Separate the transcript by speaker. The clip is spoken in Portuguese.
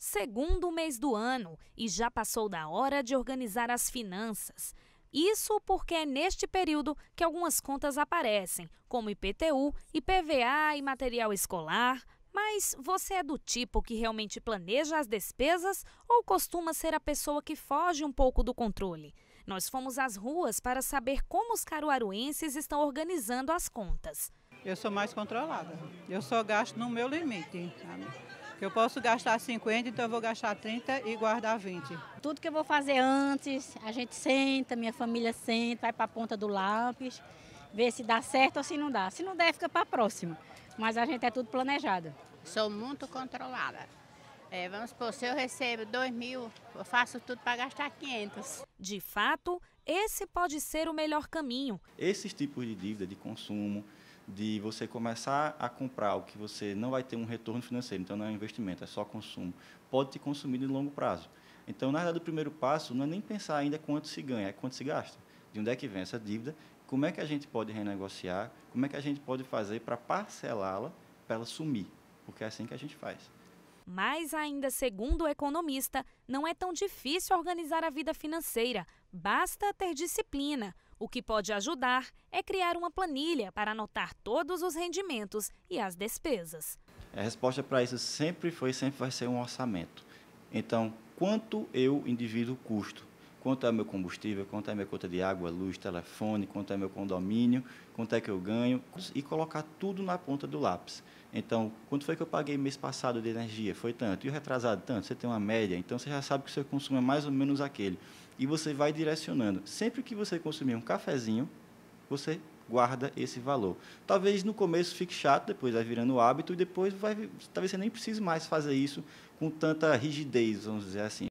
Speaker 1: segundo mês do ano e já passou da hora de organizar as finanças. Isso porque é neste período que algumas contas aparecem, como IPTU, IPVA e material escolar. Mas você é do tipo que realmente planeja as despesas ou costuma ser a pessoa que foge um pouco do controle? Nós fomos às ruas para saber como os caruaruenses estão organizando as contas. Eu sou
Speaker 2: mais controlada. Eu só gasto no meu limite. Eu posso gastar 50, então eu vou gastar 30 e guardar 20. Tudo que eu vou fazer antes, a gente senta, minha família senta, vai para a ponta do lápis, vê se dá certo ou se não dá. Se não der, fica para a próxima. Mas a gente é tudo planejado. Sou muito controlada. É, vamos supor, se eu recebo 2 mil, eu faço tudo para gastar 500. De fato,
Speaker 1: esse pode ser o melhor caminho.
Speaker 3: Esses tipos de dívida de consumo, de você começar a comprar o que você não vai ter um retorno financeiro, então não é investimento, é só consumo, pode te consumir em longo prazo. Então, na verdade, o primeiro passo não é nem pensar ainda quanto se ganha, é quanto se gasta. De onde é que vem essa dívida? Como é que a gente pode renegociar? Como é que a gente pode fazer para parcelá-la, para ela sumir? Porque é assim que a gente faz.
Speaker 1: Mas, ainda segundo o economista, não é tão difícil organizar a vida financeira, basta ter disciplina. O que pode ajudar é criar uma planilha para anotar todos os rendimentos e as despesas.
Speaker 3: A resposta para isso sempre foi sempre vai ser um orçamento. Então, quanto eu, indivíduo, custo? quanto é o meu combustível, quanto é a minha conta de água, luz, telefone, quanto é meu condomínio, quanto é que eu ganho, e colocar tudo na ponta do lápis. Então, quanto foi que eu paguei mês passado de energia? Foi tanto. E o retrasado, tanto. Você tem uma média, então você já sabe que o seu consumo é mais ou menos aquele. E você vai direcionando. Sempre que você consumir um cafezinho, você guarda esse valor. Talvez no começo fique chato, depois vai virando hábito e depois vai, talvez você nem precise mais fazer isso com tanta rigidez, vamos dizer assim.